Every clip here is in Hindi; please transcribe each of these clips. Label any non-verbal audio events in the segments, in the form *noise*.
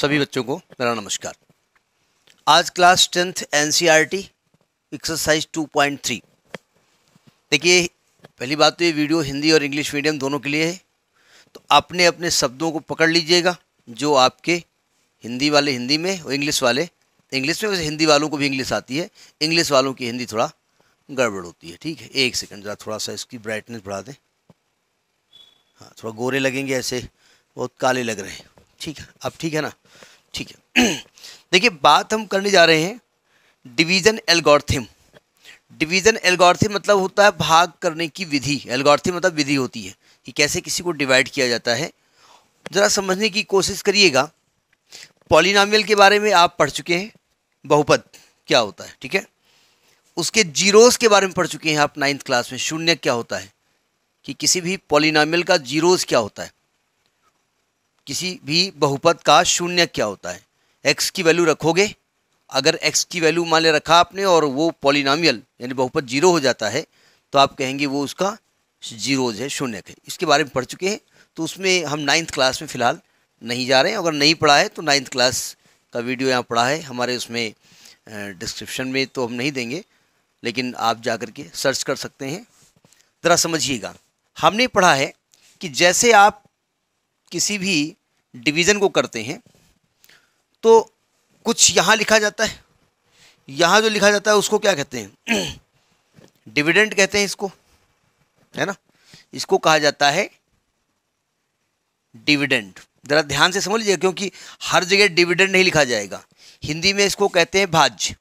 सभी बच्चों को मेरा नमस्कार आज क्लास टेंथ एनसीईआरटी एक्सरसाइज 2.3 देखिए पहली बात तो ये वीडियो हिंदी और इंग्लिश मीडियम दोनों के लिए है तो आपने अपने शब्दों को पकड़ लीजिएगा जो आपके हिंदी वाले हिंदी में और इंग्लिश वाले इंग्लिश में वैसे हिंदी वालों को भी इंग्लिश आती है इंग्लिश वालों की हिंदी थोड़ा गड़बड़ होती है ठीक है एक सेकंड ज़रा थोड़ा सा इसकी ब्राइटनेस बढ़ा दें हाँ थोड़ा गोरे लगेंगे ऐसे बहुत काले लग रहे हैं ठीक है अब ठीक है ना ठीक है *clears throat* देखिए बात हम करने जा रहे हैं डिवीज़न एल्गोरिथम डिवीज़न एल्गोरिथम मतलब होता है भाग करने की विधि एल्गोरिथम मतलब विधि होती है कि कैसे किसी को डिवाइड किया जाता है ज़रा समझने की कोशिश करिएगा पॉलिनामियल के बारे में आप पढ़ चुके हैं बहुपद क्या होता है ठीक है उसके जीरोस के बारे में पढ़ चुके हैं आप नाइन्थ क्लास में शून्य क्या होता है कि किसी भी पॉलिनामियल का जीरोस क्या होता है किसी भी बहुपद का शून्य क्या होता है एक्स की वैल्यू रखोगे अगर एक्स की वैल्यू मान ले रखा आपने और वो पॉलिनामियल यानी बहुपद जीरो हो जाता है तो आप कहेंगे वो उसका जीरोज है शून्य है इसके बारे में पढ़ चुके हैं तो उसमें हम नाइन्थ क्लास में फ़िलहाल नहीं जा रहे हैं अगर नहीं पढ़ा है तो नाइन्थ क्लास का वीडियो यहाँ पढ़ा है हमारे उसमें डिस्क्रिप्शन में तो हम नहीं देंगे लेकिन आप जा कर के सर्च कर सकते हैं ज़रा समझिएगा हमने पढ़ा है कि जैसे आप किसी भी डिवीज़न को करते हैं तो कुछ यहाँ लिखा जाता है यहाँ जो लिखा जाता है उसको क्या कहते हैं *clears throat* डिविडेंड कहते हैं इसको है ना इसको कहा जाता है डिविडेंड ज़रा ध्यान से समझ लीजिए क्योंकि हर जगह डिविडेंड नहीं लिखा जाएगा हिंदी में इसको कहते हैं भाज्य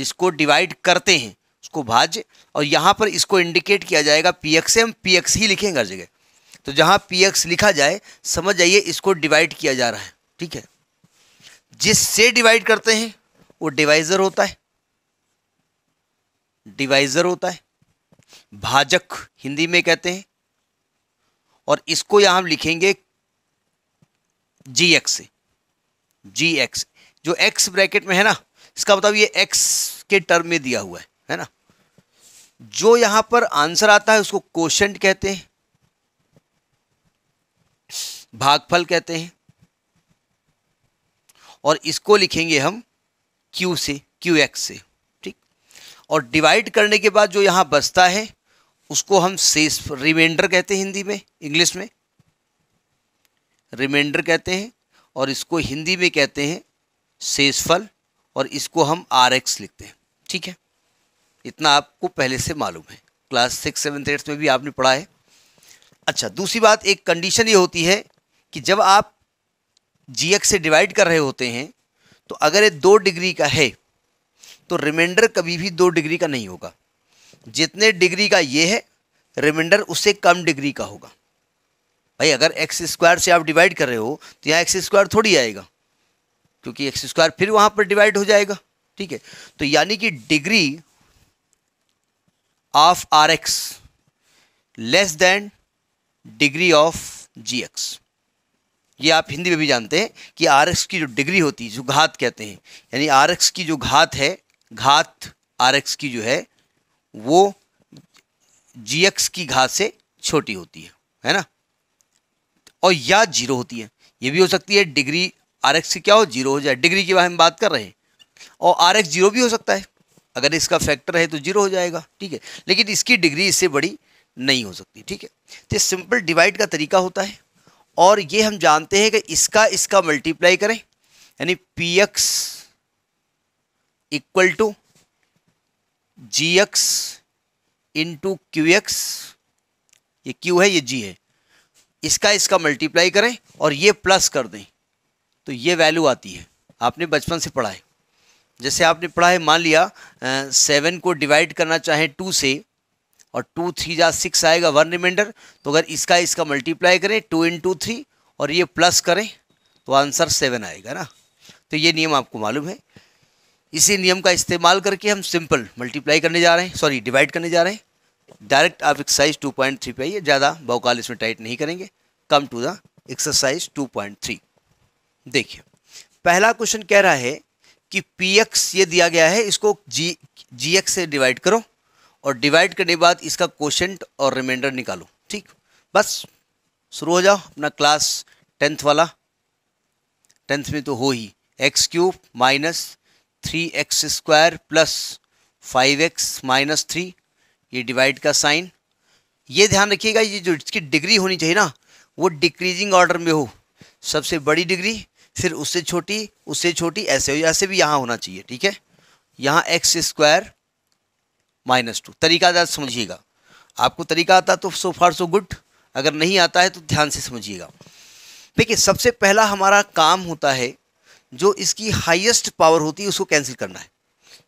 जिसको डिवाइड करते हैं उसको भाज्य और यहाँ पर इसको इंडिकेट किया जाएगा P X M P X ही लिखेंगे हर जगह तो जहाँ पी एक्स लिखा जाए समझ जाइए इसको डिवाइड किया जा रहा है ठीक है जिससे डिवाइड करते हैं वो डिवाइज़र होता है डिवाइज़र होता है भाजक हिंदी में कहते हैं और इसको यहां हम लिखेंगे जी एक्स से जी एक्स जो एक्स ब्रैकेट में है ना इसका मतलब ये एक्स के टर्म में दिया हुआ है है ना जो यहां पर आंसर आता है उसको क्वेश्चन कहते हैं भागफल कहते हैं और इसको लिखेंगे हम क्यू से क्यू एक्स से ठीक और डिवाइड करने के बाद जो यहाँ बचता है उसको हम शेष रिमाइंडर कहते हैं हिंदी में इंग्लिश में रिमाइंडर कहते हैं और इसको हिंदी में कहते हैं शेषफल और इसको हम आर एक्स लिखते हैं ठीक है इतना आपको पहले से मालूम है क्लास सिक्स सेवन्थ एट्थ में भी आपने पढ़ा है अच्छा दूसरी बात एक कंडीशन ये होती है कि जब आप जी एक्स से डिवाइड कर रहे होते हैं तो अगर ये दो डिग्री का है तो रिमाइंडर कभी भी दो डिग्री का नहीं होगा जितने डिग्री का ये है रिमाइंडर उससे कम डिग्री का होगा भाई अगर एक्स स्क्वायर से आप डिवाइड कर रहे हो तो यहाँ एक्स स्क्वायर थोड़ी आएगा क्योंकि एक्स स्क्वायर फिर वहाँ पर डिवाइड हो जाएगा ठीक है तो यानी कि degree of are X less than degree of ji x ये आप हिंदी में भी जानते हैं कि आर एक्स की जो डिग्री होती है जो घात कहते हैं यानी आर एक्स की जो घात है घात आर एक्स की जो है वो जी एक्स की घात से छोटी होती है है ना और या जीरो होती है ये भी हो सकती है डिग्री आर एक्स की क्या हो जीरो हो जाए डिग्री की हम बात कर रहे हैं और आर एक्स जीरो भी हो सकता है अगर इसका फैक्टर है तो जीरो हो जाएगा ठीक है लेकिन इसकी डिग्री इससे बड़ी नहीं हो सकती ठीक है तो सिंपल डिवाइड का तरीका होता है और ये हम जानते हैं कि इसका इसका मल्टीप्लाई करें यानी P X equal to ji x into Q X ये क्यू है ये जी है इसका इसका मल्टीप्लाई करें और ये प्लस कर दें तो ये वैल्यू आती है आपने बचपन से पढ़ा है जैसे आपने पढ़ा है मान लिया सेवन को डिवाइड करना चाहे टू से और टू थ्री जा सिक्स आएगा वन रिमाइंडर तो अगर इसका इसका मल्टीप्लाई करें टू इन टू थ्री और ये प्लस करें तो आंसर सेवन आएगा ना तो ये नियम आपको मालूम है इसी नियम का इस्तेमाल करके हम सिंपल मल्टीप्लाई करने जा रहे हैं सॉरी डिवाइड करने जा रहे हैं डायरेक्ट आप एक्सरसाइज टू पॉइंट थ्री पर आइए ज़्यादा बहुकाल इसमें टाइट नहीं करेंगे come to the exercise two point three देखिए पहला क्वेश्चन कह रहा है कि पी एक्स ये दिया गया है इसको जी जी एक्स से डिवाइड करो और डिवाइड करने के बाद इसका क्वेश्चन और रिमाइंडर निकालो ठीक बस शुरू हो जाओ अपना क्लास टेंथ वाला टेंथ में तो हो ही X cube minus three x square plus five X minus three ये डिवाइड का साइन ये ध्यान रखिएगा ये जो इसकी डिग्री होनी चाहिए ना वो डिक्रीजिंग ऑर्डर में हो सबसे बड़ी डिग्री फिर उससे छोटी उससे छोटी ऐसे हो ऐसे भी यहाँ होना चाहिए ठीक है यहाँ एक्स स्क्वायर माइनस टू तरीका ज़्यादा समझिएगा आपको तरीका आता तो सो फार सो गुड अगर नहीं आता है तो ध्यान से समझिएगा देखिए सबसे पहला हमारा काम होता है जो इसकी हाईएस्ट पावर होती है उसको कैंसिल करना है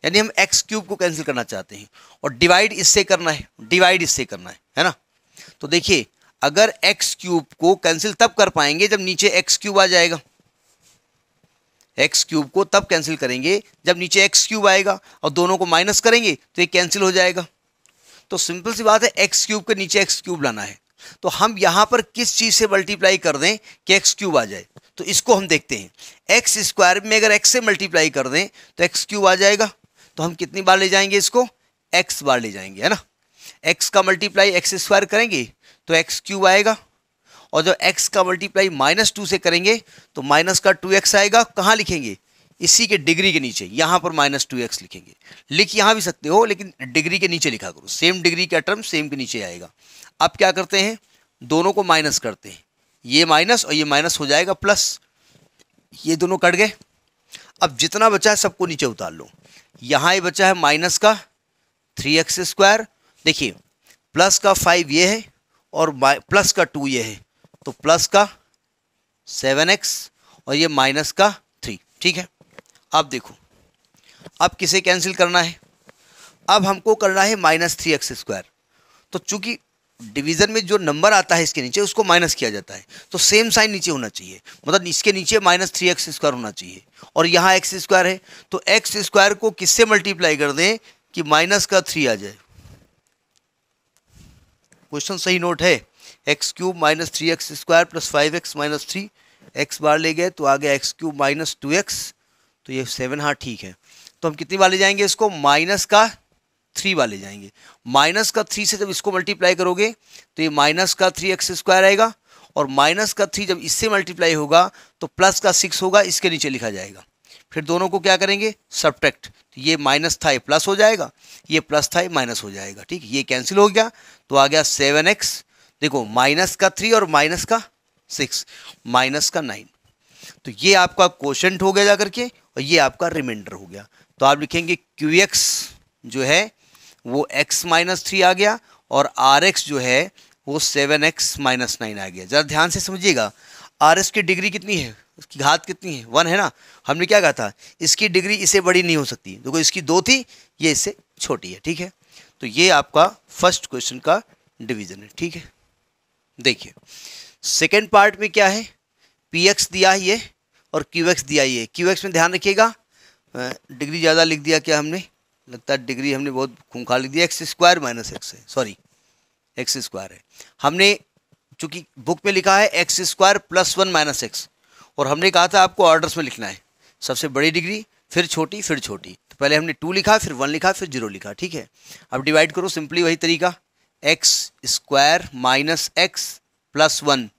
यानी हम एक्स क्यूब को कैंसिल करना चाहते हैं और डिवाइड इससे करना है डिवाइड इससे करना है है ना तो देखिए अगर एक्स क्यूब को कैंसिल तब कर पाएंगे जब नीचे एक्स क्यूब आ जाएगा एक्स क्यूब को तब कैंसिल करेंगे जब नीचे एक्स क्यूब आएगा और दोनों को माइनस करेंगे तो ये कैंसिल हो जाएगा तो सिंपल सी बात है एक्स क्यूब के नीचे एक्स क्यूब लाना है तो हम यहाँ पर किस चीज़ से मल्टीप्लाई कर दें कि एक्स क्यूब आ जाए तो इसको हम देखते हैं एक्स स्क्वायर में अगर एक्स से मल्टीप्लाई कर दें तो एक्स क्यूब आ जाएगा तो हम कितनी बार ले जाएंगे इसको एक्स बार ले जाएंगे है ना एक्स का मल्टीप्लाई एक्स स्क्वायर करेंगे तो एक्स क्यूब आएगा और जब x का मल्टीप्लाई माइनस टू से करेंगे तो माइनस का टू एक्स आएगा कहाँ लिखेंगे इसी के डिग्री के नीचे यहाँ पर माइनस टू एक्स लिखेंगे लिख यहाँ भी सकते हो लेकिन डिग्री के नीचे लिखा करो सेम डिग्री का टर्म सेम के नीचे आएगा अब क्या करते हैं दोनों को माइनस करते हैं ये माइनस और ये माइनस हो जाएगा प्लस ये दोनों कट गए अब जितना बचा है सबको नीचे उतार लो यहाँ ये बचा है माइनस का थ्री एक्स स्क्वायर देखिए प्लस का फाइव ये है और प्लस का टू ये है तो प्लस का सेवन एक्स और ये माइनस का थ्री ठीक है अब देखो अब किसे कैंसिल करना है अब हमको करना है माइनस थ्री एक्स स्क्वायर तो चूंकि डिवीज़न में जो नंबर आता है इसके नीचे उसको माइनस किया जाता है तो सेम साइन नीचे होना चाहिए मतलब इसके नीचे माइनस थ्री एक्स स्क्वायर होना चाहिए और यहाँ एक्स स्क्वायर है तो एक्स स्क्वायर को किससे मल्टीप्लाई कर दें कि माइनस का थ्री आ जाए क्वेश्चन सही नोट है X cube minus three x square plus five X minus three X बार ले गए तो आ गया X cube minus two X तो ये सेवन हाँ ठीक है तो हम कितनी बार ले जाएंगे इसको माइनस का थ्री बार ले जाएंगे माइनस का थ्री से जब इसको मल्टीप्लाई करोगे तो ये माइनस का थ्री एक्स स्क्वायर आएगा और माइनस का थ्री जब इससे मल्टीप्लाई होगा तो प्लस का सिक्स होगा इसके नीचे लिखा जाएगा फिर दोनों को क्या करेंगे सब्ट्रैक्ट तो ये माइनस था ये प्लस हो जाएगा ये प्लस था ये माइनस हो जाएगा ठीक ये कैंसिल हो गया तो आ गया सेवन एक्स देखो माइनस का थ्री और माइनस का सिक्स माइनस का नाइन तो ये आपका क्वेश्चन हो गया जा करके और ये आपका रिमाइंडर हो गया तो आप लिखेंगे क्यू एक्स जो है वो एक्स माइनस थ्री आ गया और आर एक्स जो है वो सेवन एक्स माइनस नाइन आ गया ज़रा ध्यान से समझिएगा आर एस की डिग्री कितनी है उसकी घात कितनी है वन है ना हमने क्या कहा था इसकी डिग्री इसे बड़ी नहीं हो सकती देखो इसकी दो थी ये इससे छोटी है ठीक है तो ये आपका फर्स्ट क्वेश्चन का डिवीजन है ठीक है देखिए सेकेंड पार्ट में क्या है पी एक्स दिया ये और क्यू एक्स दिया ये क्यू एक्स में ध्यान रखिएगा डिग्री ज़्यादा लिख दिया क्या हमने लगता है डिग्री हमने बहुत खूंखा लिख दिया एक्स स्क्वायर माइनस एक्स है सॉरी एक्स स्क्वायर है हमने चूंकि बुक में लिखा है x square plus one minus X और हमने कहा था आपको ऑर्डर्स में लिखना है सबसे बड़ी डिग्री फिर छोटी फिर छोटी तो पहले हमने टू लिखा फिर वन लिखा फिर जीरो लिखा ठीक है अब डिवाइड करो सिंपली वही तरीका X square minus X plus one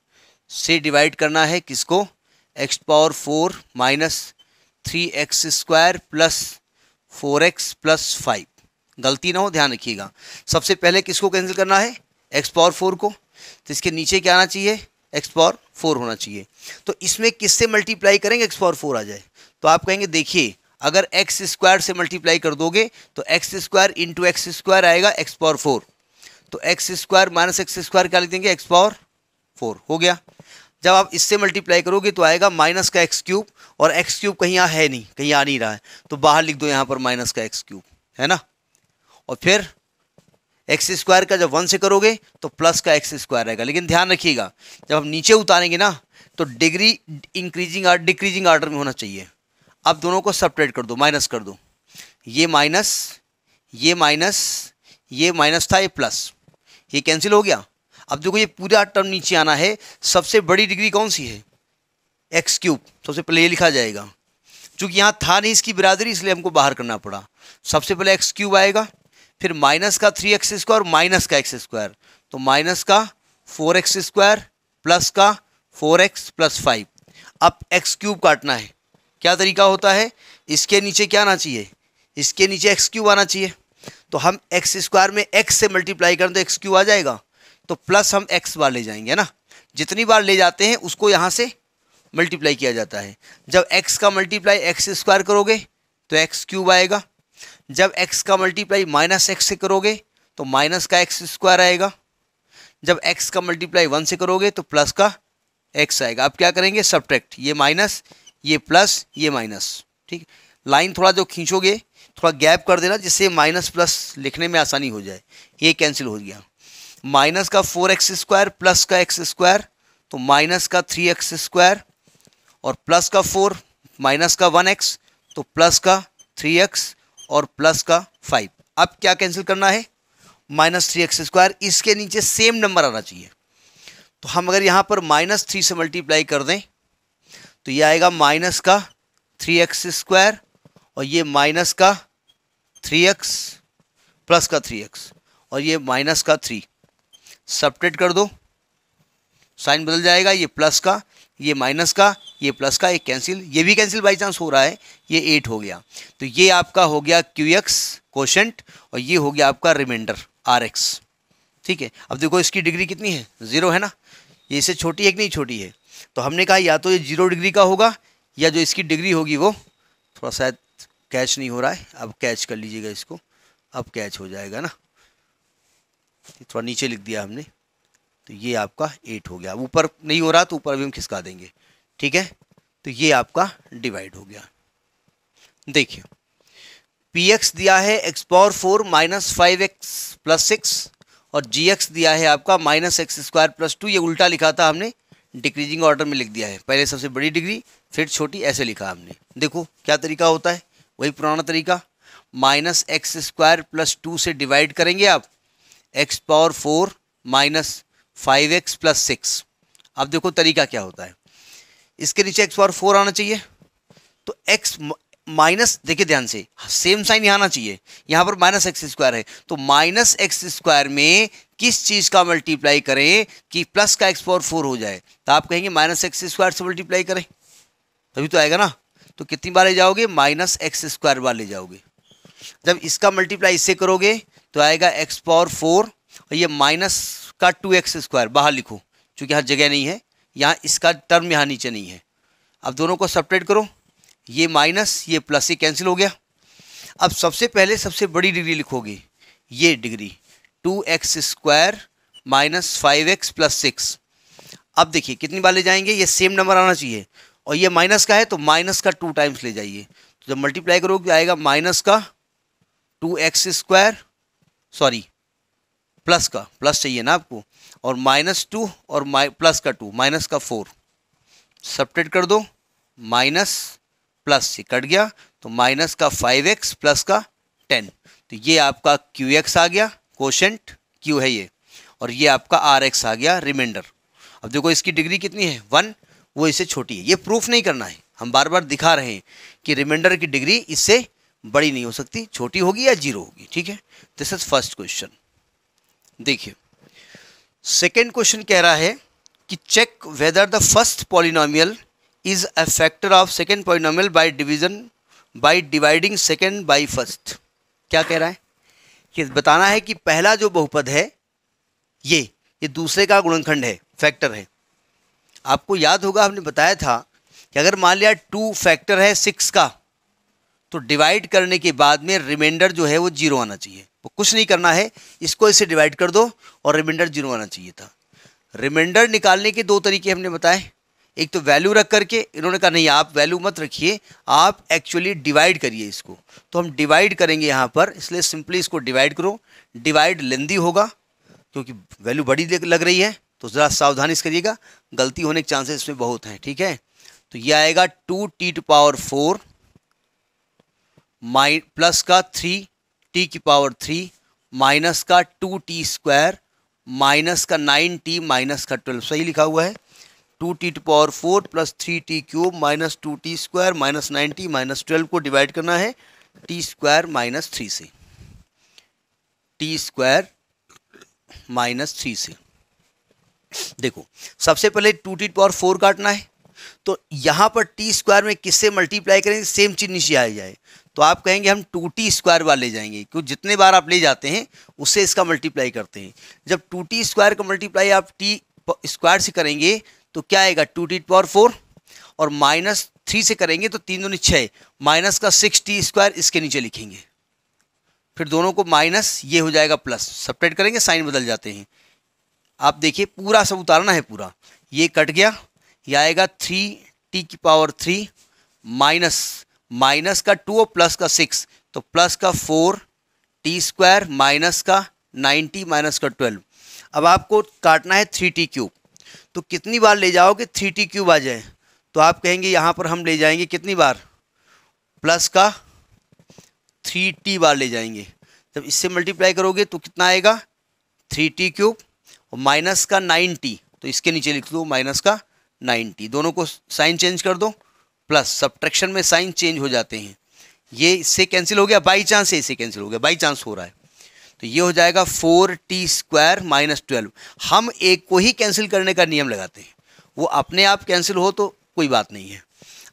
से डिवाइड करना है किसको X power four minus three x square plus four X plus five गलती ना हो ध्यान रखिएगा सबसे पहले किसको कैंसिल करना है एक्स पावर फोर को तो इसके नीचे क्या आना चाहिए एक्स पावर फोर होना चाहिए तो इसमें किससे मल्टीप्लाई करेंगे एक्स पावर फोर आ जाए तो आप कहेंगे देखिए अगर एक्स स्क्वायर से मल्टीप्लाई कर दोगे तो x square into x square आएगा एक्स पावर फोर तो x square minus X square क्या लिख देंगे एक्स पावर फोर हो गया जब आप इससे मल्टीप्लाई करोगे तो आएगा माइनस का एक्स क्यूब और एक्स क्यूब कहीं यहाँ है नहीं कहीं आ नहीं रहा है तो बाहर लिख दो यहाँ पर माइनस का एक्स क्यूब है ना और फिर एक्स स्क्वायर का जब वन से करोगे तो प्लस का एक्स स्क्वायर रहेगा लेकिन ध्यान रखिएगा जब हम नीचे उतारेंगे ना तो डिग्री इंक्रीजिंग डिक्रीजिंग ऑर्डर में होना चाहिए अब दोनों को सपरेट कर दो माइनस कर दो ये माइनस ये माइनस ये माइनस था ये प्लस ये कैंसिल हो गया अब देखो ये पूरा टर्म नीचे आना है सबसे बड़ी डिग्री कौन सी है एक्स क्यूब सबसे पहले ये लिखा जाएगा चूंकि यहाँ था नहीं इसकी बिरादरी इसलिए हमको बाहर करना पड़ा सबसे पहले एक्स क्यूब आएगा फिर माइनस का थ्री एक्स स्क्वायर माइनस का एक्स स्क्वायर तो माइनस का फोर एक्स स्क्वायर प्लस का फोर एक्स प्लस फाइव अब एक्स क्यूब काटना है क्या तरीका होता है इसके नीचे क्या आना चाहिए इसके नीचे एक्स क्यूब आना चाहिए तो हम एक्स स्क्वायर में एक्स से मल्टीप्लाई करें तो एक्स क्यू आ जाएगा तो प्लस हम एक्स बार ले जाएंगे ना जितनी बार ले जाते हैं उसको यहाँ से मल्टीप्लाई किया जाता है जब एक्स का मल्टीप्लाई एक्स स्क्वायर करोगे तो एक्स क्यूब आएगा जब एक्स का मल्टीप्लाई माइनस एक्स से करोगे तो माइनस का एक्स स्क्वायर आएगा जब एक्स का मल्टीप्लाई वन से करोगे तो प्लस का एक्स आएगा आप क्या करेंगे सब्ट्रैक्ट ये माइनस ये प्लस ये माइनस ठीक लाइन थोड़ा जो खींचोगे थोड़ा गैप कर देना जिससे माइनस प्लस लिखने में आसानी हो जाए ये कैंसिल हो गया माइनस का फोर एक्स स्क्वायर प्लस का एक्स स्क्वायर तो माइनस का थ्री एक्स स्क्वायर और प्लस का फोर माइनस का वन एक्स तो प्लस का थ्री एक्स और प्लस का फाइव अब क्या कैंसिल करना है माइनस थ्री एक्स स्क्वायर इसके नीचे सेम नंबर आना चाहिए तो हम अगर यहाँ पर माइनस थ्री से मल्टीप्लाई कर दें तो ये आएगा माइनस का थ्री एक्स स्क्वायर और ये माइनस का थ्री एक्स प्लस का थ्री एक्स और ये माइनस का थ्री सपरेट कर दो साइन बदल जाएगा ये प्लस का ये माइनस का ये प्लस का एक कैंसिल ये भी कैंसिल बाई चांस हो रहा है ये एट हो गया तो ये आपका हो गया क्यू एक्स क्वेश्चन और ये हो गया आपका रिमाइंडर आर एक्स ठीक है अब देखो इसकी डिग्री कितनी है ज़ीरो है ना ये इससे छोटी है कि नहीं छोटी है तो हमने कहा या तो ये जीरो डिग्री का होगा या जो इसकी डिग्री होगी वो थोड़ा शायद कैच नहीं हो रहा है अब कैच कर लीजिएगा इसको अब कैच हो जाएगा ना थोड़ा नीचे लिख दिया हमने तो ये आपका एट हो गया अब ऊपर नहीं हो रहा तो ऊपर भी हम खिसका देंगे ठीक है तो ये आपका डिवाइड हो गया देखिए पी एक्स दिया है X power four minus five X plus six और जी एक्स दिया है आपका minus X square plus two ये उल्टा लिखा था हमने डिक्रीजिंग ऑर्डर में लिख दिया है पहले सबसे बड़ी डिग्री फिर छोटी ऐसे लिखा हमने देखो क्या तरीका होता है वही पुराना तरीका minus X square plus two से डिवाइड करेंगे आप X power four minus five X plus six अब देखो तरीका क्या होता है इसके नीचे एक्स पावर फोर आना चाहिए तो एक्स माइनस देखिए ध्यान से सेम साइन यहाँ आना चाहिए यहाँ पर माइनस एक्स स्क्वायर है तो माइनस एक्स स्क्वायर में किस चीज़ का मल्टीप्लाई करें कि प्लस का एक्स पावर फोर हो जाए तो आप कहेंगे माइनस एक्स स्क्वायर से मल्टीप्लाई करें तभी तो आएगा ना तो कितनी बार ले जाओगे माइनस एक्स स्क्वायर बार ले जाओगे जब इसका मल्टीप्लाई इससे करोगे तो आएगा एक्स पावर फोर और ये माइनस का टू एक्स स्क्वायर बाहर लिखो क्योंकि यहाँ जगह नहीं है यहाँ इसका टर्म यहाँ नीचे नहीं है अब दोनों को सपरेट करो ये माइनस ये प्लस ये कैंसिल हो गया अब सबसे पहले सबसे बड़ी डिग्री लिखोगे ये degree two x square minus five X plus six अब देखिए कितनी बार ले जाएंगे ये सेम नंबर आना चाहिए और ये माइनस का है तो माइनस का टू टाइम्स ले जाइए तो जब मल्टीप्लाई करोगे आएगा माइनस का two x square sorry plus का प्लस चाहिए ना आपको और माइनस टू और माइ प्लस का टू माइनस का फोर सपरेट कर दो माइनस प्लस से कट गया तो माइनस का फाइव एक्स प्लस का टेन तो ये आपका क्यू एक्स आ गया क्वेश्चन क्यू है ये और ये आपका आर एक्स आ गया रिमाइंडर अब देखो इसकी डिग्री कितनी है वन वो इससे छोटी है ये प्रूफ नहीं करना है हम बार बार दिखा रहे हैं कि रिमाइंडर की डिग्री इससे बड़ी नहीं हो सकती छोटी होगी या जीरो होगी ठीक है दिस इज फर्स्ट क्वेश्चन देखिए सेकेंड क्वेश्चन कह रहा है कि check whether the first polynomial is a factor of second polynomial by division by dividing second by first क्या कह रहा है कि बताना है कि पहला जो बहुपद है ये ये दूसरे का गुणनखंड है फैक्टर है आपको याद होगा हमने बताया था कि अगर मान लिया टू फैक्टर है सिक्स का तो डिवाइड करने के बाद में रिमाइंडर जो है वो जीरो आना चाहिए वो कुछ नहीं करना है इसको इसे डिवाइड कर दो और रिमाइंडर जीरो आना चाहिए था रिमाइंडर निकालने के दो तरीके हमने बताए एक तो वैल्यू रख करके इन्होंने कहा नहीं आप वैल्यू मत रखिए आप एक्चुअली डिवाइड करिए इसको तो हम डिवाइड करेंगे यहाँ पर इसलिए सिंपली इसको डिवाइड करो डिवाइड लेंदी होगा क्योंकि वैल्यू बड़ी लग रही है तो ज़रा सावधानी से करिएगा गलती होने के चांसेस इसमें बहुत हैं ठीक है तो ये आएगा two T to power four माइ प्लस का थ्री टी की पावर थ्री माइनस का टू टी स्क्वायर माइनस का नाइन टी माइनस का ट्वेल्व सही लिखा हुआ है two T to power four plus three T cube minus two T square minus nine T minus twelve को डिवाइड करना है टी स्क्वायर माइनस थ्री से टी स्क्वायर माइनस थ्री से देखो सबसे पहले टू टी पावर फोर काटना है तो यहाँ पर टी स्क्वायर में किससे मल्टीप्लाई करेंगे सेम चीज़ नीचे आ जाए तो आप कहेंगे हम टू टी स्क्वायर बार ले जाएंगे क्योंकि जितने बार आप ले जाते हैं उससे इसका मल्टीप्लाई करते हैं जब टू टी स्क्वायर का मल्टीप्लाई आप टी स्क्वायर से करेंगे तो क्या आएगा टू टी पावर फोर और माइनस थ्री से करेंगे तो तीन दोनों छः माइनस का सिक्स टी स्क्वायर इसके नीचे लिखेंगे फिर दोनों को माइनस ये हो जाएगा प्लस सपरेट करेंगे साइन बदल जाते हैं आप देखिए पूरा सब उतारना है पूरा ये कट गया ये आएगा थ्री टी की पावर थ्री माइनस माइनस का टू और प्लस का सिक्स तो प्लस का फोर टी स्क्वायर माइनस का नाइन्टी माइनस का ट्वेल्व अब आपको काटना है थ्री टी क्यूब तो कितनी बार ले जाओगे थ्री टी क्यूब आ जाए तो आप कहेंगे यहाँ पर हम ले जाएंगे कितनी बार प्लस का थ्री टी बार ले जाएंगे जब इससे मल्टीप्लाई करोगे तो कितना आएगा थ्री टी क्यूब माइनस का नाइन्टी तो इसके नीचे लिख दो माइनस का नाइन्टी दोनों को साइन चेंज कर दो प्लस सब्ट्रैक्शन में साइन चेंज हो जाते हैं ये इससे कैंसिल हो गया बाई चांस इसे इससे कैंसिल हो गया बाई चांस हो रहा है तो ये हो जाएगा four T square minus twelve हम एक को ही कैंसिल करने का नियम लगाते हैं वो अपने आप कैंसिल हो तो कोई बात नहीं है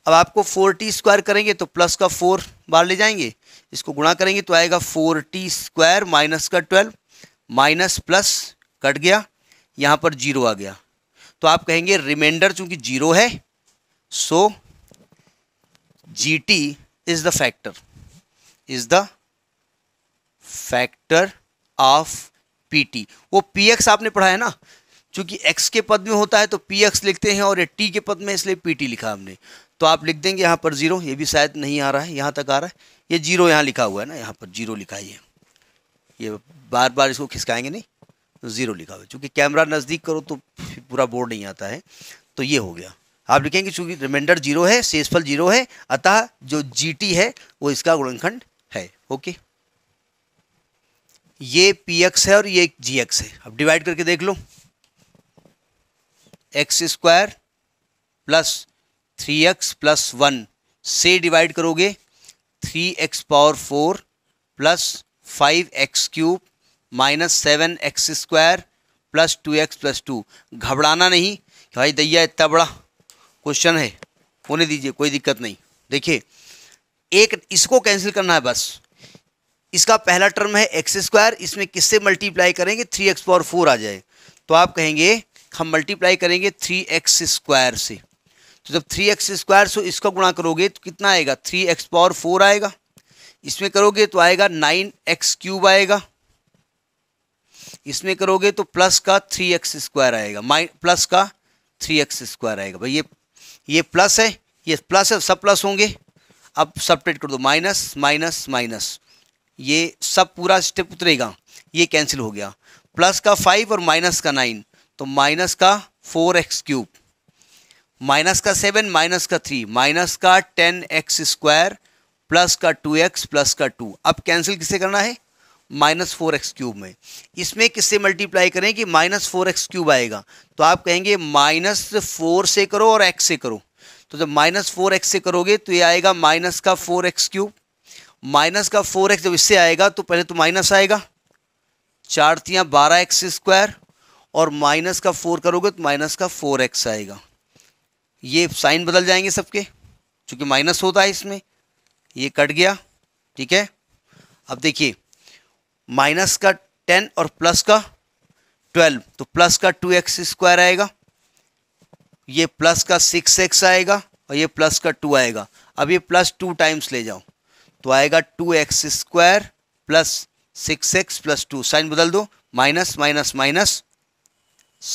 अब आपको फोर टी स्क्वायर करेंगे तो प्लस का फोर बार ले जाएंगे इसको गुणा करेंगे तो आएगा फोर टी स्क्वायर माइनस का ट्वेल्व माइनस प्लस कट गया यहां पर जीरो आ गया तो आप कहेंगे रिमाइंडर चूंकि जीरो है so G T is the factor is the factor of P T वो पी एक्स आपने पढ़ा है ना चूंकि एक्स के पद में होता है तो पी एक्स लिखते हैं और ये टी के पद में इसलिए पी टी लिखा हमने तो आप लिख देंगे यहां पर जीरो ये भी शायद नहीं आ रहा है यहां तक आ रहा है ये जीरो यहां लिखा हुआ है ना यहां पर जीरो लिखा है ये बार बार इसको खिसकाएंगे नहीं ज़ीरो लिखा हुआ चूंकि कैमरा नज़दीक करो तो पूरा बोर्ड नहीं आता है तो ये हो गया आप लिखेंगे चूंकि रिमाइंडर जीरो है शेषफल जीरो है अतः जो जी है वो इसका गुणनखंड है ओके ये पी एक्स है और ये जी एक्स है अब डिवाइड करके देख लो X square plus three X plus one से डिवाइड करोगे three x power four plus five X cube minus seven X square plus two x plus two घबड़ाना नहीं कि भाई दैया इतना बड़ा क्वेश्चन है होने दीजिए कोई दिक्कत नहीं देखिए एक इसको कैंसिल करना है बस इसका पहला टर्म है एक्स स्क्वायर इसमें किससे मल्टीप्लाई करेंगे थ्री एक्स पावर फोर आ जाए तो आप कहेंगे हम मल्टीप्लाई करेंगे थ्री एक्स स्क्वायर से तो जब थ्री एक्स स्क्वायर से इसका गुणा करोगे तो कितना आएगा थ्री एक्स पावर फोर आएगा इसमें करोगे तो आएगा नाइन एक्स क्यूब आएगा इसमें करोगे तो प्लस का थ्री एक्स स्क्वायर आएगा माइ प्लस का थ्री एक्स स्क्वायर आएगा भाई ये ये प्लस है ये प्लस है सब प्लस होंगे अब सबट्रेट कर दो माइनस माइनस माइनस ये सब पूरा स्टेप उतरेगा ये कैंसिल हो गया प्लस का फाइव और माइनस का नाइन तो माइनस का फोर एक्स क्यूब माइनस का सेवन माइनस का थ्री माइनस का टेन एक्स स्क्वायर प्लस का टू एक्स प्लस का टू अब कैंसिल किसे करना है माइनस फोर एक्स क्यूब में इसमें किससे मल्टीप्लाई करें कि माइनस फोर एक्स क्यूब आएगा तो आप कहेंगे माइनस फोर से करो और एक्स से करो तो जब माइनस फोर एक्स से करोगे तो ये आएगा माइनस का फोर एक्स क्यूब माइनस का फोर एक्स जब इससे आएगा तो पहले तो माइनस आएगा चार तियाँ बारह एक्स स्क्वायर और माइनस का फोर करोगे तो माइनस का फोर एक्स आएगा ये साइन बदल जाएंगे सबके चूँकि माइनस होता है इसमें ये कट गया ठीक है अब देखिए माइनस का टेन और प्लस का ट्वेल्व तो प्लस का टू एक्स स्क्वायर आएगा ये प्लस का सिक्स एक्स आएगा और ये प्लस का टू आएगा अब ये प्लस टू टाइम्स ले जाओ तो आएगा two x square plus six x plus two sign बदल दो माइनस माइनस माइनस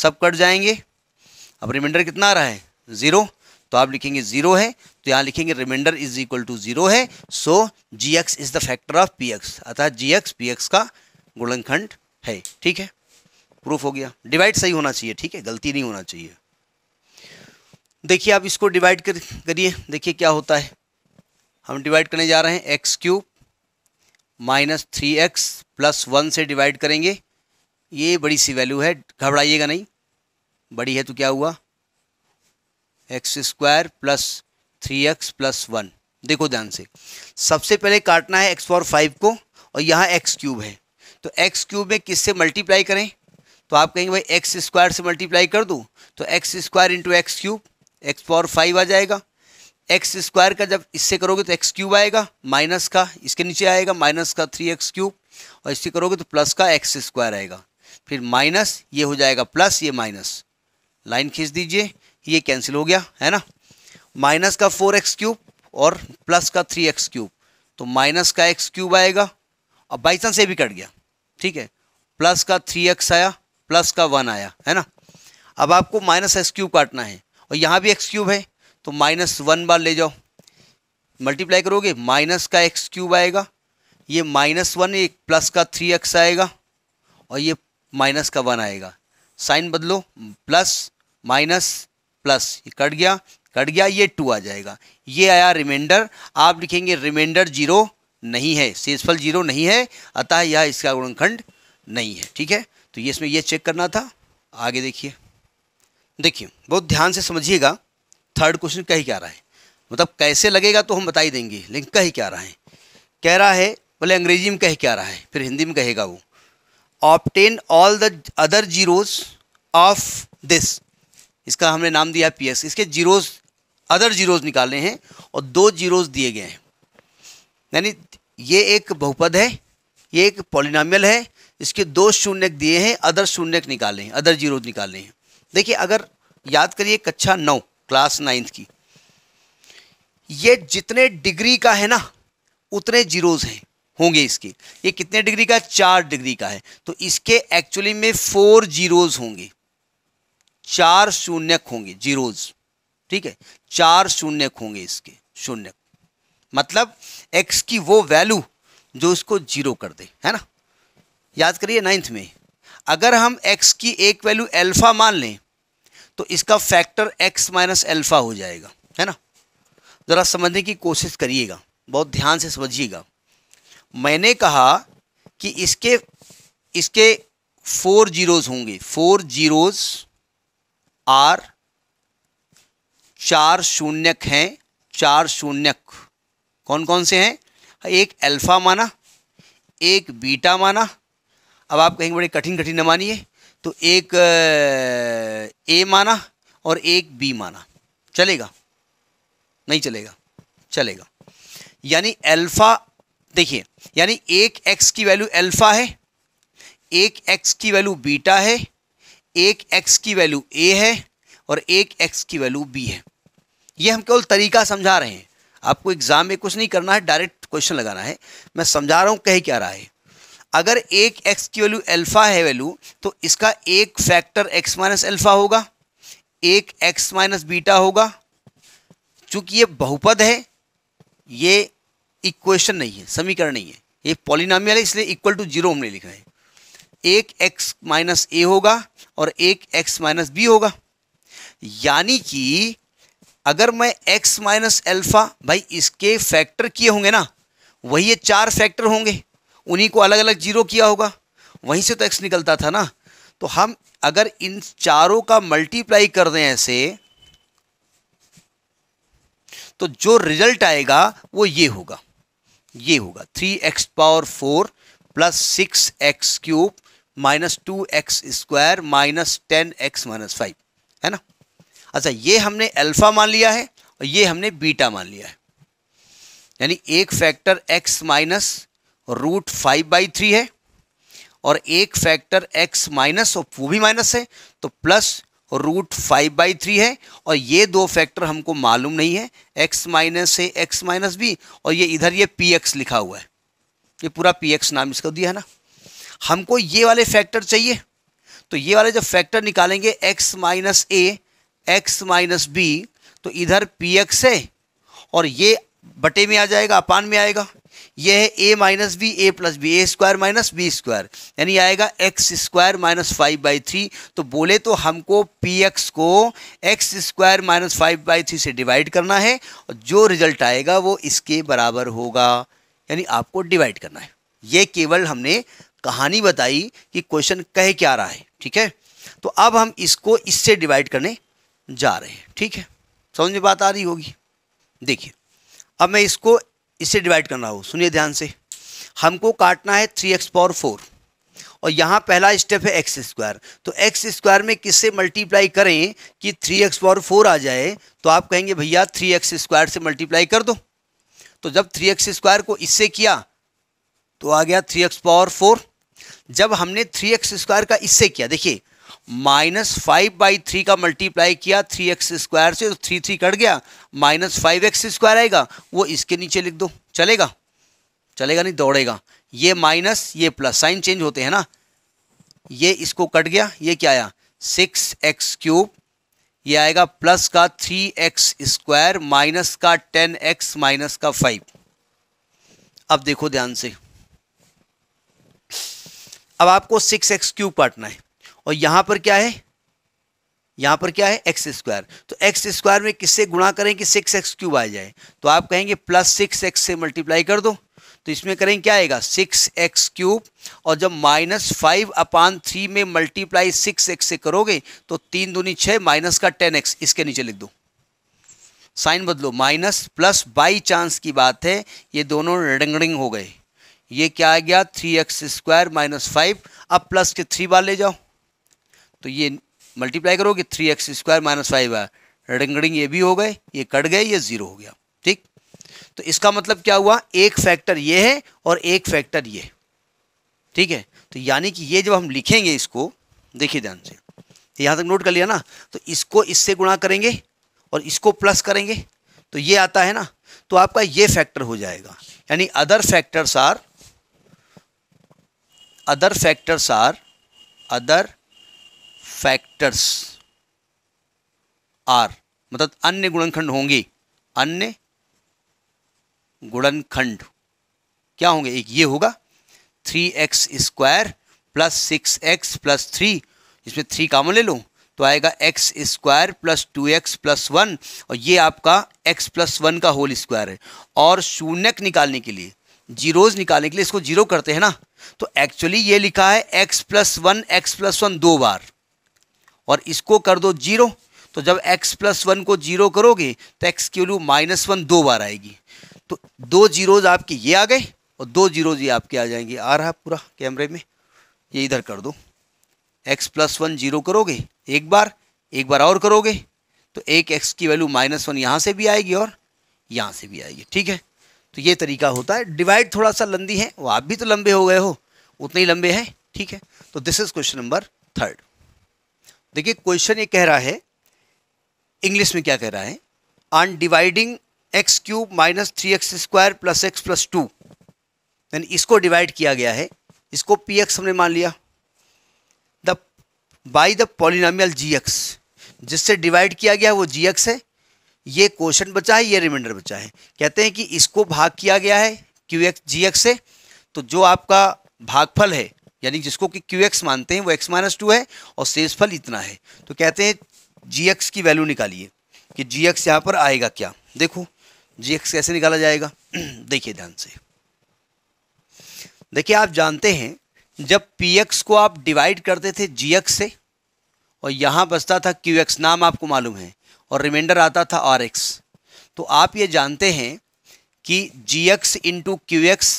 सब कट जाएंगे अब रिमाइंडर कितना आ रहा है ज़ीरो तो आप लिखेंगे ज़ीरो है तो यहाँ लिखेंगे reminder is equal to zero है so G X is the factor of P X अतः जी एक्स पी एक्स का गुणनखंड है ठीक है प्रूफ हो गया डिवाइड सही होना चाहिए ठीक है गलती नहीं होना चाहिए देखिए आप इसको डिवाइड करिए देखिए क्या होता है हम डिवाइड करने जा रहे हैं X cube minus three X plus one से डिवाइड करेंगे ये बड़ी सी वैल्यू है घबराइएगा नहीं बड़ी है तो क्या हुआ X square plus three X plus one देखो ध्यान से सबसे पहले काटना है एक्स पावर फाइव को और यहाँ एक्स क्यूब है तो एक्स क्यूब में किससे मल्टीप्लाई करें तो आप कहेंगे भाई एक्स स्क्वायर से मल्टीप्लाई कर दूँ तो x square into X cube X power five आ जाएगा एक्स स्क्वायर का जब इससे करोगे तो एक्स क्यूब आएगा माइनस का इसके नीचे आएगा माइनस का थ्री एक्स क्यूब और इससे करोगे तो प्लस का एक्स स्क्वायर आएगा फिर माइनस ये हो जाएगा प्लस ये माइनस लाइन खींच दीजिए ये कैंसिल हो गया है ना माइनस का फोर एक्स क्यूब और प्लस का थ्री एक्स क्यूब तो माइनस का एक्स क्यूब आएगा और बाई चांस ये भी कट गया ठीक है प्लस का थ्री एक्स आया प्लस का वन आया है ना अब आपको माइनस एक्स क्यूब काटना है और यहाँ भी एक्स क्यूब है तो माइनस वन बार ले जाओ मल्टीप्लाई करोगे माइनस का एक्स क्यूब आएगा ये माइनस वन एक प्लस का थ्री एक्स आएगा और ये माइनस का वन आएगा साइन बदलो प्लस माइनस प्लस ये कट गया कट गया ये टू आ जाएगा ये आया रिमाइंडर आप लिखेंगे रिमाइंडर जीरो नहीं है शेषफल जीरो नहीं है अतः यह इसका गुणखंड नहीं है ठीक है तो ये इसमें यह चेक करना था आगे देखिए देखिए बहुत ध्यान से समझिएगा थर्ड क्वेश्चन कह क्या रहा है मतलब कैसे लगेगा तो हम बता ही देंगे लेकिन कह क्या रहा है कह रहा है बोले अंग्रेजी में कह क्या रहा है फिर हिंदी में कहेगा वो obtain all the other zeros of this इसका हमने नाम दिया पी एस इसके जीरोज अदर जीरोज़ निकालने हैं और दो जीरोज़ दिए गए हैं यानी ये एक बहुपद है ये एक पॉलिनामियल है इसके दो शून्य दिए हैं अदर शून्य निकाले हैं अदर जीरोज निकाले हैं देखिए अगर याद करिए कक्षा नौ क्लास नाइन्थ की ये जितने डिग्री का है ना उतने जीरोज हैं होंगे इसके ये कितने डिग्री का चार डिग्री का है तो इसके एक्चुअली में फोर जीरोज होंगे चार शून्य होंगे जीरोज ठीक है चार शून्य होंगे इसके शून्य मतलब एक्स की वो वैल्यू जो इसको जीरो कर दे है ना याद करिए नाइन्थ में अगर हम एक्स की एक वैल्यू अल्फ़ा मान लें तो इसका फैक्टर एक्स माइनस एल्फा हो जाएगा है ना ज़रा समझने की कोशिश करिएगा बहुत ध्यान से समझिएगा मैंने कहा कि इसके इसके फोर जीरोज़ होंगे फोर जीरोज़ आर चार शून्यक हैं चार शून्यक कौन कौन से हैं एक अल्फ़ा माना एक बीटा माना अब आप कहेंगे बड़े कठिन कठिन न मानिए तो एक ए माना और एक बी माना चलेगा नहीं चलेगा चलेगा यानी अल्फ़ा देखिए यानी एक एक्स की वैल्यू अल्फ़ा है एक एक्स की वैल्यू बीटा है एक एक्स की वैल्यू ए है और एक एक्स की वैल्यू बी है ये हम केवल तरीका समझा रहे हैं आपको एग्ज़ाम में कुछ नहीं करना है डायरेक्ट क्वेश्चन लगाना है मैं समझा रहा हूँ कह क्या रहा है अगर एक एक्स की वैल्यू एल्फा है वैल्यू तो इसका एक फैक्टर एक्स माइनस एल्फा होगा एक एक्स माइनस बीटा होगा चूंकि ये बहुपद है ये इक्वेशन नहीं है समीकरण नहीं है ये पॉलिनामियल है इसलिए इक्वल टू जीरो हमने लिखा है एक एक्स माइनस ए होगा और एक एक्स माइनस बी होगा यानी कि अगर मैं x माइनस एल्फ़ा भाई इसके फैक्टर किए होंगे ना वही ये चार फैक्टर होंगे उन्हीं को अलग अलग जीरो किया होगा वहीं से तो x निकलता था ना तो हम अगर इन चारों का मल्टीप्लाई कर दें ऐसे तो जो रिजल्ट आएगा वो ये होगा ये होगा three x power four plus six x cube minus two x square minus ten x minus five है ना अच्छा ये हमने अल्फ़ा मान लिया है और ये हमने बीटा मान लिया है यानी एक factor x minus root five by three है और एक फैक्टर एक्स माइनस और वो भी माइनस है तो plus root five by three है और ये दो फैक्टर हमको मालूम नहीं है एक्स माइनस है एक्स माइनस भी और ये इधर ये पी एक्स लिखा हुआ है ये पूरा पी एक्स नाम इसका दिया है ना हमको ये वाले फैक्टर चाहिए तो ये वाले जब फैक्टर निकालेंगे x minus A x minus B तो इधर पी एक्स है और ये बटे में आ जाएगा अपान में आएगा यह है a minus b a plus b a square minus b square यानी आएगा x square minus five by three तो बोले तो हमको पी एक्स को x square minus five by three से डिवाइड करना है और जो रिजल्ट आएगा वो इसके बराबर होगा यानी आपको डिवाइड करना है ये केवल हमने कहानी बताई कि क्वेश्चन कह क्या रहा है ठीक है तो अब हम इसको इससे डिवाइड करने जा रहे हैं ठीक है समझ में बात आ रही होगी देखिए अब मैं इसको इसे डिवाइड कर रहा हूँ सुनिए ध्यान से हमको काटना है थ्री एक्स पावर फोर और यहाँ पहला स्टेप है एक्स स्क्वायर तो एक्स स्क्वायर में किससे मल्टीप्लाई करें कि थ्री एक्स पावर फोर आ जाए तो आप कहेंगे भैया थ्री एक्स स्क्वायर से मल्टीप्लाई कर दो तो जब थ्री एक्स स्क्वायर को इससे किया तो आ गया थ्री एक्स पावर फोर जब हमने थ्री एक्स स्क्वायर का इससे किया देखिए माइनस फाइव बाई थ्री का मल्टीप्लाई किया थ्री एक्स स्क्वायर से तो थ्री थ्री कट गया माइनस फाइव एक्स स्क्वायर आएगा वो इसके नीचे लिख दो चलेगा चलेगा नहीं दौड़ेगा ये माइनस ये प्लस साइन चेंज होते हैं ना ये इसको कट गया ये क्या आया सिक्स एक्स क्यूब ये आएगा प्लस का थ्री एक्स स्क्वायर माइनस का टेन एक्स माइनस का फाइव अब देखो ध्यान से अब आपको सिक्स एक्स क्यूब काटना है और यहां पर क्या है यहां पर क्या है एक्स स्क्वायर तो एक्स स्क्वायर में किससे गुणा करें कि सिक्स एक्स क्यूब आ जाए तो आप कहेंगे प्लस सिक्स एक्स से मल्टीप्लाई कर दो तो इसमें करें क्या आएगा सिक्स एक्स क्यूब और जब माइनस फाइव अपान थ्री में मल्टीप्लाई सिक्स एक्स से करोगे तो तीन दूनी छः माइनस का टेन एक्स इसके नीचे लिख दो साइन बदलो माइनस प्लस बाई चांस की बात है ये दोनों रिंगडिंग हो गए ये क्या आ गया three x square minus five अब प्लस के थ्री बार ले जाओ तो ये मल्टीप्लाई करोगे three x square minus five आया रंगड़िंग ये भी हो गए ये कट गए ये ज़ीरो हो गया ठीक तो इसका मतलब क्या हुआ एक फैक्टर ये है और एक फैक्टर ये ठीक है तो यानी कि ये जब हम लिखेंगे इसको देखिए ध्यान से यहाँ तक नोट कर लिया ना तो इसको इससे गुणा करेंगे और इसको प्लस करेंगे तो ये आता है ना तो आपका ये फैक्टर हो जाएगा यानी other factors are other factors are other factors are मतलब अन्य गुणनखंड होंगे अन्य गुणनखंड क्या होंगे एक ये होगा three x square plus six x plus three इसमें थ्री कामन ले लो तो आएगा x square plus two x plus one और ये आपका एक्स प्लस वन का होल स्क्वायर है और शून्यक निकालने के लिए जीरोज निकालने के लिए इसको जीरो करते हैं ना तो एक्चुअली ये लिखा है x plus one x plus one दो बार और इसको कर दो जीरो तो जब x प्लस वन को जीरो करोगे तो x की वैल्यू माइनस वन दो बार आएगी तो दो जीरोज आपकी ये आ गए और दो जीरोज ये आपके आ जाएंगे आ रहा पूरा कैमरे में ये इधर कर दो x प्लस वन जीरो करोगे एक बार एक बार और करोगे तो एक x की वैल्यू माइनस वन यहाँ से भी आएगी और यहाँ से भी आएगी ठीक है तो ये तरीका होता है डिवाइड थोड़ा सा लंदी है वो आप भी तो लंबे हो गए हो उतने ही लंबे हैं ठीक है तो this is question number third देखिए क्वेश्चन ये कह रहा है इंग्लिश में क्या कह रहा है on dividing x cube minus three x square plus x plus two यानी इसको डिवाइड किया गया है इसको पी एक्स हमने मान लिया the by the polynomial g x जिससे डिवाइड किया गया वो जी एक्स है ये क्वेश्चन बचा है ये रिमाइंडर बचा है कहते हैं कि इसको भाग किया गया है क्यू एक्स जी एक्स से तो जो आपका भागफल है यानी जिसको कि क्यू एक्स मानते हैं वो एक्स माइनस टू है और शेषफल इतना है तो कहते हैं जी एक्स की वैल्यू निकालिए कि जी एक्स यहाँ पर आएगा क्या देखो जी एक्स कैसे निकाला जाएगा *clears throat* देखिए ध्यान से देखिए आप जानते हैं जब पी एक्स को आप डिवाइड करते थे जी एक्स से और यहाँ बचता था क्यू एक्स नाम आपको मालूम है और रिमाइंडर आता था आर एक्स तो आप ये जानते हैं कि g x into Q x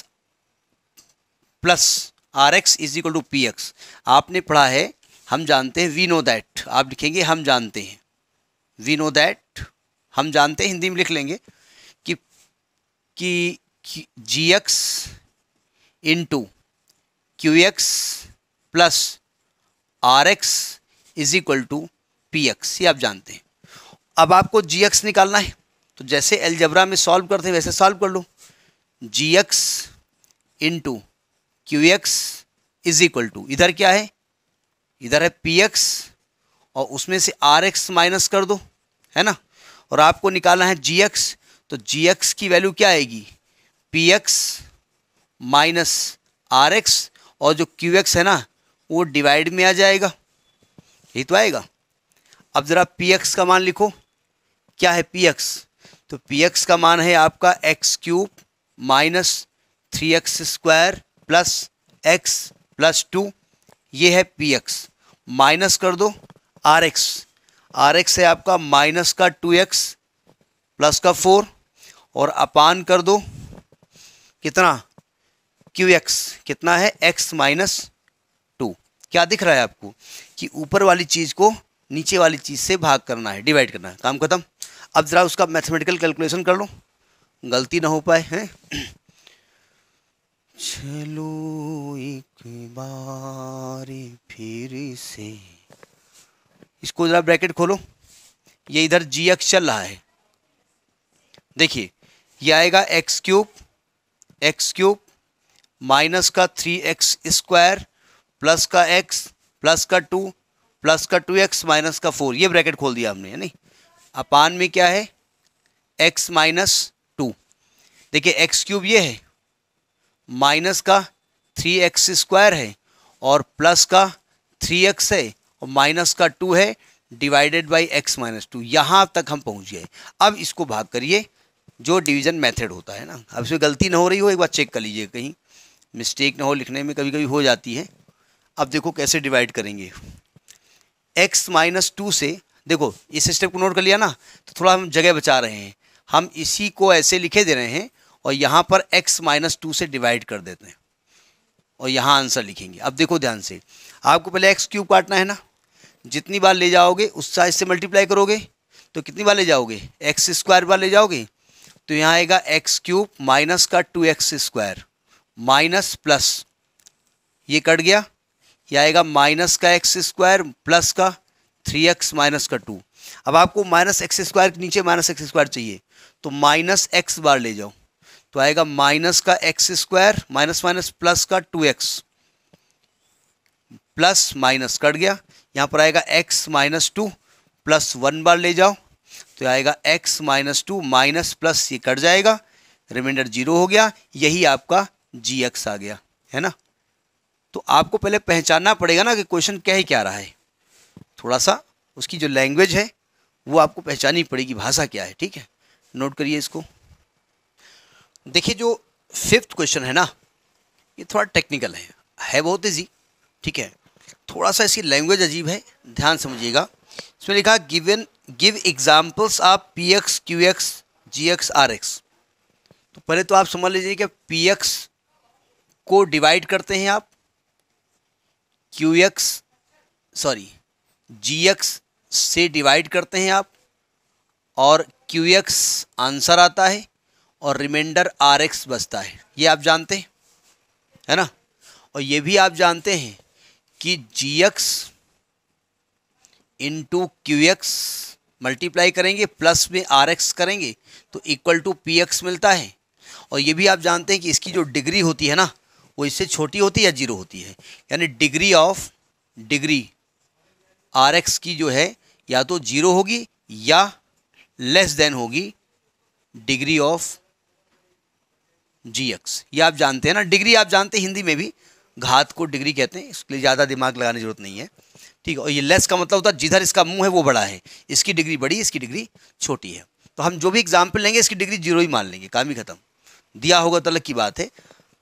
plus r x is equal to p x आपने पढ़ा है हम जानते हैं वी नो दैट आप लिखेंगे हम जानते हैं वी नो दैट हम जानते हैं हिंदी में लिख लेंगे कि कि g x into q x plus r x is equal to p x ये आप जानते हैं अब आपको जी एक्स निकालना है तो जैसे एलजबरा में सॉल्व करते हैं वैसे सॉल्व कर लो g x into Q x is equal to इधर क्या है इधर है पी एक्स और उसमें से आर एक्स माइनस कर दो है ना और आपको निकालना है जी एक्स तो जी एक्स की वैल्यू क्या आएगी p x minus r x और जो क्यू एक्स है ना वो डिवाइड में आ जाएगा यही तो आएगा अब ज़रा पी एक्स का मान लिखो क्या है पी एक्स तो पी एक्स का मान है आपका x cube minus three x square plus x plus two ये है पी एक्स माइनस कर दो आर एक्स आर एक्स है आपका माइनस का टू एक्स प्लस का फोर और अपान कर दो कितना क्यू एक्स कितना है एक्स माइनस टू क्या दिख रहा है आपको कि ऊपर वाली चीज़ को नीचे वाली चीज़ से भाग करना है डिवाइड करना है काम खत्म अब ज़रा उसका मैथमेटिकल कैलकुलेशन कर लो गलती ना हो पाए हैं चलो एक बार फिर से इसको ज़रा ब्रैकेट खोलो ये इधर जी एक्स चल रहा है देखिए ये आएगा x cube x cube minus का थ्री एक्स स्क्वायर प्लस का एक्स प्लस का टू प्लस का टू एक्स माइनस का फोर ये ब्रैकेट खोल दिया हमने है नहीं अपान में क्या है एक्स माइनस टू देखिए एक्स क्यूब ये है माइनस का थ्री एक्स स्क्वायर है और प्लस का थ्री एक्स है और माइनस का टू है divided by x minus two यहाँ तक हम पहुँच गए अब इसको भाग करिए जो डिवीज़न मेथड होता है ना अब इसमें गलती ना हो रही हो एक बार चेक कर लीजिए कहीं मिस्टेक ना हो लिखने में कभी कभी हो जाती है अब देखो कैसे डिवाइड करेंगे एक्स माइनस टू से देखो इस स्टेप को नोट कर लिया ना तो थोड़ा हम जगह बचा रहे हैं हम इसी को ऐसे लिखे दे रहे हैं और यहाँ पर x माइनस टू से डिवाइड कर देते हैं और यहाँ आंसर लिखेंगे अब देखो ध्यान से आपको पहले एक्स क्यूब काटना है ना जितनी बार ले जाओगे उस साइज से मल्टीप्लाई करोगे तो कितनी बार ले जाओगे एक्स स्क्वायर बार ले जाओगे तो यहाँ आएगा एक्स क्यूब माइनस का two x square minus plus ये कट गया यह आएगा माइनस का एक्स स्क्वायर प्लस का थ्री एक्स माइनस का टू अब आपको माइनस एक्स स्क्वायर के नीचे माइनस एक्स स्क्वायर चाहिए तो माइनस एक्स बार ले जाओ तो आएगा माइनस का x square minus minus plus का two x plus minus cut गया यहाँ पर आएगा x minus two plus one बार ले जाओ तो आएगा x minus two minus plus ये कट जाएगा रिमाइंडर जीरो हो गया यही आपका जी एक्स आ गया है ना तो आपको पहले पहचानना पड़ेगा ना कि क्वेश्चन कह क्या रहा है थोड़ा सा उसकी जो लैंग्वेज है वो आपको पहचानी पड़ेगी भाषा क्या है ठीक है नोट करिए इसको देखिए जो फिफ्थ क्वेश्चन है ना ये थोड़ा टेक्निकल है है बहुत ईजी ठीक है थोड़ा सा इसकी लैंग्वेज अजीब है ध्यान समझिएगा इसमें लिखा given give examples of P x q x g x r x तो पहले तो आप समझ लीजिए कि पी एक्स को डिवाइड करते हैं आप q x sorry g x से डिवाइड करते हैं आप और क्यू एक्स आंसर आता है और रिमाइंडर आर एक्स बचता है ये आप जानते हैं है ना और ये भी आप जानते हैं कि g x into Q x multiply करेंगे प्लस में आर एक्स करेंगे तो इक्वल टू पी एक्स मिलता है और ये भी आप जानते हैं कि इसकी जो डिग्री होती है ना वो इससे छोटी होती है या जीरो होती है यानी degree of degree r x की जो है या तो जीरो होगी या लेस देन होगी डिग्री ऑफ जी एक्स ये आप जानते हैं ना डिग्री आप जानते हैं हिंदी में भी घात को डिग्री कहते हैं इसके लिए ज़्यादा दिमाग लगाने की जरूरत नहीं है ठीक है और ये लेस का मतलब होता है जिधर इसका मुंह है वो बड़ा है इसकी डिग्री बड़ी इसकी डिग्री छोटी है तो हम जो भी एग्जाम्पल लेंगे इसकी डिग्री जीरो ही मान लेंगे काम ही खत्म दिया होगा तो अलग की बात है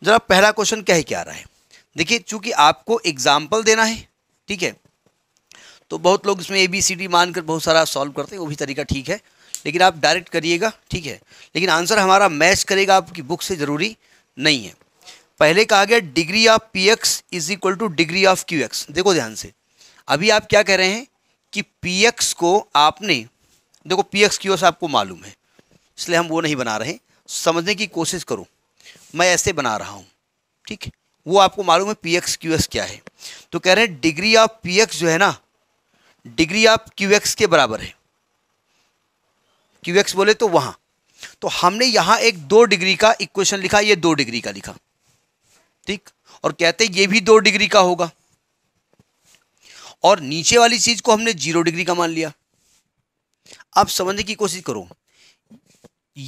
जरा पहला क्वेश्चन क्या है क्या रहा है देखिए चूंकि आपको एग्जाम्पल देना है ठीक है तो बहुत लोग इसमें ए बी सी डी मानकर बहुत सारा सॉल्व करते हैं वो भी तरीका ठीक है लेकिन आप डायरेक्ट करिएगा ठीक है लेकिन आंसर हमारा मैच करेगा आपकी बुक से ज़रूरी नहीं है पहले कहा गया degree of P x is equal to degree of q x देखो ध्यान से अभी आप क्या कह रहे हैं कि पी एक्स को आपने देखो पी एक्स क्यू एक्स आपको मालूम है इसलिए हम वो नहीं बना रहे समझने की कोशिश करो मैं ऐसे बना रहा हूँ ठीक है वो आपको मालूम है पी एक्स क्यू एक्स क्या है तो कह रहे हैं डिग्री ऑफ पी एक्स जो है ना डिग्री ऑफ क्यू एक्स के बराबर है क्यू एक्स बोले तो वहां तो हमने यहां एक दो डिग्री का इक्वेशन लिखा ये दो डिग्री का लिखा ठीक और कहते ये भी दो डिग्री का होगा और नीचे वाली चीज़ को हमने जीरो डिग्री का मान लिया अब समझने की कोशिश करो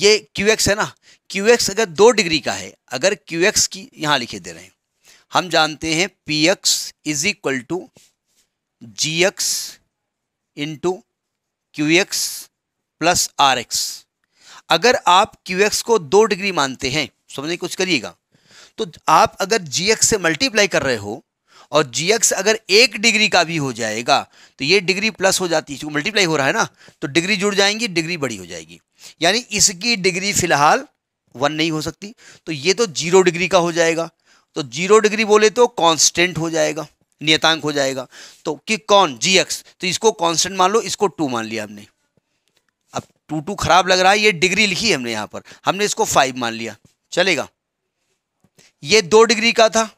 ये क्यू एक्स है ना क्यू एक्स अगर दो डिग्री का है अगर क्यू एक्स की यहां लिखे दे रहे हैं हम जानते हैं p x is equal to ji x into Q x plus r x अगर आप क्यू एक्स को दो डिग्री मानते हैं समझने की कुछ करिएगा तो आप अगर जी एक्स से मल्टीप्लाई कर रहे हो और जी एक्स अगर एक डिग्री का भी हो जाएगा तो ये डिग्री प्लस हो जाती है मल्टीप्लाई हो रहा है ना तो डिग्री जुड़ जाएंगी डिग्री बड़ी हो जाएगी यानी इसकी डिग्री फिलहाल वन नहीं हो सकती तो ये तो जीरो डिग्री का हो जाएगा तो जीरो डिग्री बोले तो कांस्टेंट हो जाएगा नियतांक हो जाएगा तो कि कौन जी एक्स तो इसको कांस्टेंट मान लो इसको टू मान लिया हमने अब टू टू खराब लग रहा है ये डिग्री लिखी हमने यहाँ पर हमने इसको फाइव मान लिया चलेगा ये दो डिग्री का था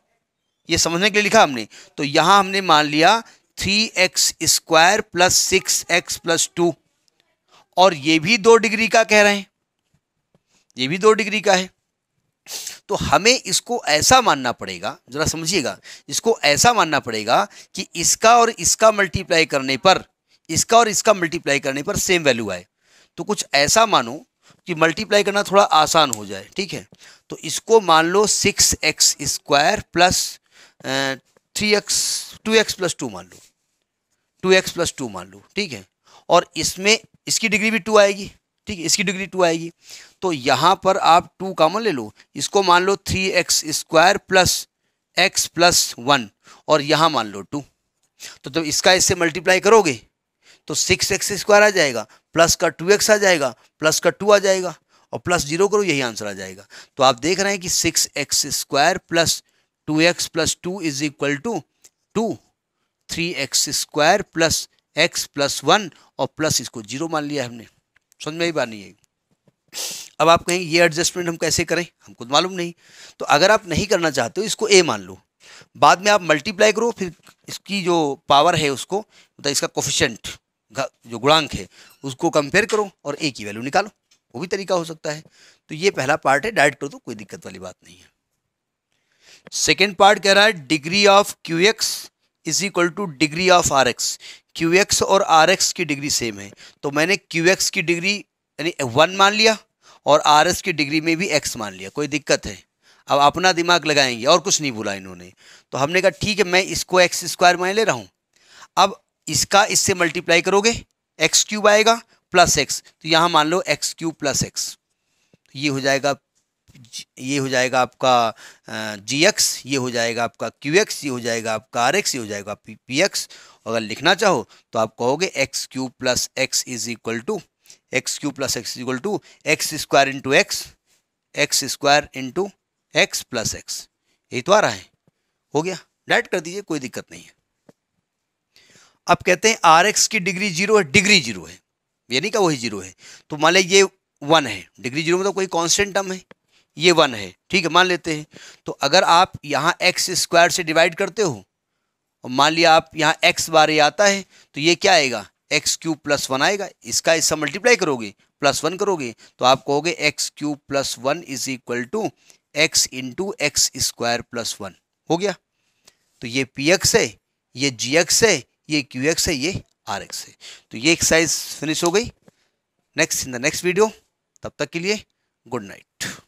ये समझने के लिए लिखा हमने तो यहाँ हमने मान लिया three x square plus six x plus two और ये भी दो डिग्री का कह रहे हैं ये भी दो डिग्री का है तो हमें इसको ऐसा मानना पड़ेगा ज़रा समझिएगा इसको ऐसा मानना पड़ेगा कि इसका और इसका मल्टीप्लाई करने पर इसका और इसका मल्टीप्लाई करने पर सेम वैल्यू आए तो कुछ ऐसा मानो कि मल्टीप्लाई करना थोड़ा आसान हो जाए ठीक है तो इसको मान लो six x square plus three x two x plus two मान लो टू एक्स प्लस टू मान लो ठीक है और इसमें इसकी डिग्री भी टू आएगी ठीक है इसकी डिग्री टू आएगी तो यहाँ पर आप टू कॉमन ले लो इसको मान लो three x square plus x plus one और यहाँ मान लो टू तो जब तो इसका इससे मल्टीप्लाई करोगे तो सिक्स एक्स स्क्वायर आ जाएगा प्लस का टू एक्स आ जाएगा प्लस का टू आ जाएगा और प्लस जीरो करो यही आंसर आ जाएगा तो आप देख रहे हैं कि six x square plus two x plus two is equal to two three x square plus x plus one और प्लस इसको जीरो मान लिया हमने समझ में ही बात नहीं है अब आप कहेंगे ये एडजस्टमेंट हम कैसे करें हमको खुद तो मालूम नहीं तो अगर आप नहीं करना चाहते हो इसको ए मान लो बाद में आप मल्टीप्लाई करो फिर इसकी जो पावर है उसको मतलब इसका कोफिशेंट जो गुणांक है उसको कंपेयर करो और ए की वैल्यू निकालो वो भी तरीका हो सकता है तो ये पहला पार्ट है डायरेक्ट करो तो कोई दिक्कत वाली बात नहीं है सेकेंड पार्ट कह रहा है degree of q x is equal to degree of are x q x और आर एक्स की डिग्री सेम है तो मैंने क्यू एक्स की डिग्री यानी वन मान लिया और आर एस की डिग्री में भी एक्स मान लिया कोई दिक्कत है अब अपना दिमाग लगाएंगे और कुछ नहीं बोला इन्होंने तो हमने कहा ठीक है मैं इसको एक्स स्क्वायर मान ले रहा हूँ अब इसका इससे मल्टीप्लाई करोगे एक्स क्यूब आएगा प्लस एक्स तो यहाँ मान लो एक्स क्यूब प्लस एक्स ये हो जाएगा ये हो जाएगा आपका जी एक्स ये हो जाएगा आपका क्यू एक्स ये हो जाएगा आपका आर एक्स ये हो जाएगा पी पी एक्स अगर लिखना चाहो तो आप कहोगे x cube plus x is equal to x q plus x is equal to x square into x x square into x plus x यही तो आ रहा है हो गया डायरेक्ट कर दीजिए कोई दिक्कत नहीं है अब कहते हैं आर एक्स की डिग्री जीरो है डिग्री जीरो है ये नहीं वही जीरो है तो मान लें ये वन है डिग्री जीरो मतलब कोई कॉन्स्टेंट टर्म है ये वन है ठीक है मान लेते हैं तो अगर आप यहाँ एक्स स्क्वायर से डिवाइड करते हो और मान लिया आप यहाँ एक्स बार ये आता है तो ये क्या आएगा एक्स क्यूब प्लस वन आएगा इसका इसका मल्टीप्लाई करोगे प्लस वन करोगे तो आप कहोगे x cube plus one is equal to x into x square plus one हो गया तो ये पी एक्स है ये जी एक्स है ये क्यू एक्स है ये आर एक्स है तो ये एक्सरसाइज फिनिश हो गई next in the next video तब तक के लिए गुड नाइट